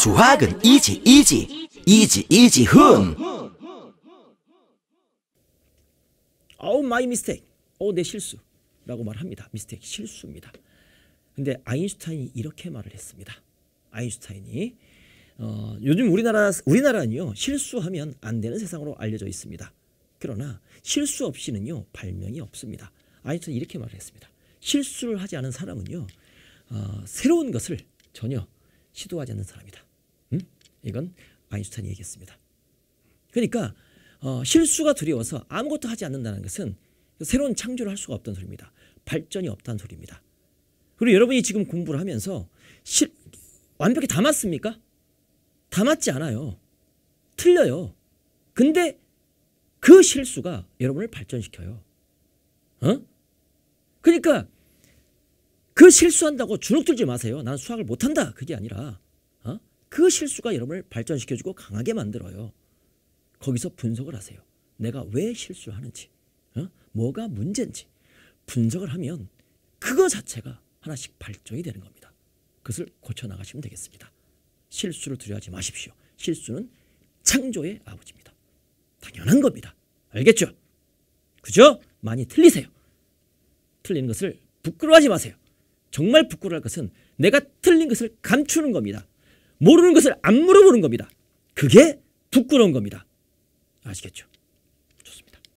수학은 이지 이지 이지 이지 흠. 아우 마이 미스테 어내 실수라고 말합니다. 미스테 실수입니다. 근데 아인슈타인이 이렇게 말을 했습니다. 아인슈타인이 어, 요즘 우리나라 우리나라는요 실수하면 안 되는 세상으로 알려져 있습니다. 그러나 실수 없이는요 발명이 없습니다. 아인슈타인 이렇게 말을 했습니다. 실수를 하지 않은 사람은요 어, 새로운 것을 전혀 시도하지 않는 사람이다. 이건 아인슈타인이 얘기했습니다. 그러니까 어, 실수가 두려워서 아무것도 하지 않는다는 것은 새로운 창조를 할 수가 없다는 소리입니다. 발전이 없다는 소리입니다. 그리고 여러분이 지금 공부를 하면서 실, 완벽히 다 맞습니까? 다 맞지 않아요. 틀려요. 근데 그 실수가 여러분을 발전시켜요. 어? 그러니까 그 실수한다고 주눅 들지 마세요. 난 수학을 못한다. 그게 아니라 그 실수가 여러분을 발전시켜주고 강하게 만들어요. 거기서 분석을 하세요. 내가 왜 실수하는지, 어? 뭐가 문제인지 분석을 하면 그거 자체가 하나씩 발전이 되는 겁니다. 그것을 고쳐나가시면 되겠습니다. 실수를 두려워하지 마십시오. 실수는 창조의 아버지입니다. 당연한 겁니다. 알겠죠? 그죠? 많이 틀리세요. 틀린 것을 부끄러워하지 마세요. 정말 부끄러워할 것은 내가 틀린 것을 감추는 겁니다. 모르는 것을 안 물어보는 겁니다. 그게 부끄러운 겁니다. 아시겠죠?